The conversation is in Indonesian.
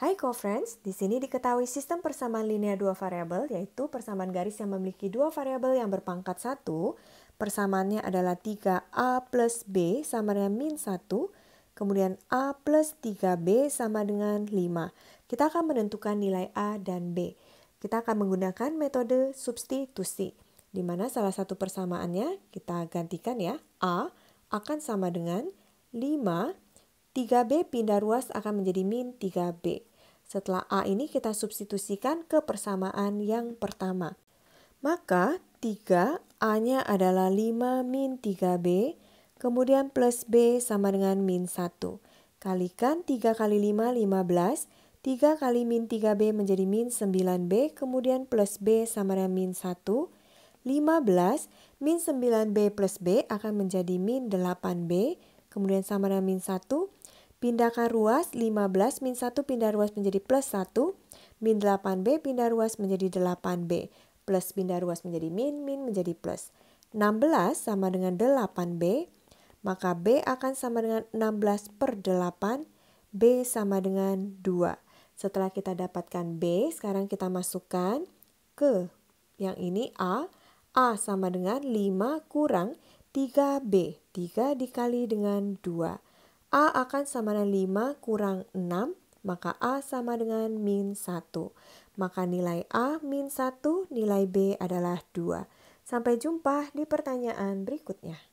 Hai friends, di sini diketahui sistem persamaan linear dua variabel yaitu persamaan garis yang memiliki dua variabel yang berpangkat satu. persamaannya adalah 3A plus B sama dengan min 1, kemudian A plus 3B sama dengan 5. Kita akan menentukan nilai A dan B. Kita akan menggunakan metode substitusi, di mana salah satu persamaannya kita gantikan ya, A akan sama dengan 5, 3B pindah ruas akan menjadi min 3B. Setelah A ini kita substitusikan ke persamaan yang pertama. Maka 3 A-nya adalah 5 min 3B, kemudian plus B sama dengan min 1. Kalikan 3 kali 5, 15. 3 kali min 3B menjadi min 9B, kemudian plus B sama dengan min 1. 15, min 9B plus B akan menjadi min 8B, kemudian sama dengan min 1. Pindahkan ruas 15 min 1 pindah ruas menjadi plus 1, min 8B pindah ruas menjadi 8B, plus pindah ruas menjadi min, min menjadi plus. 16 sama dengan 8B, maka B akan sama dengan 16 per 8, B sama dengan 2. Setelah kita dapatkan B, sekarang kita masukkan ke yang ini A. A sama dengan 5 kurang 3B. 3 dikali dengan 2. A akan sama dengan 5 kurang 6, maka A sama dengan min 1. Maka nilai A min 1, nilai B adalah 2. Sampai jumpa di pertanyaan berikutnya.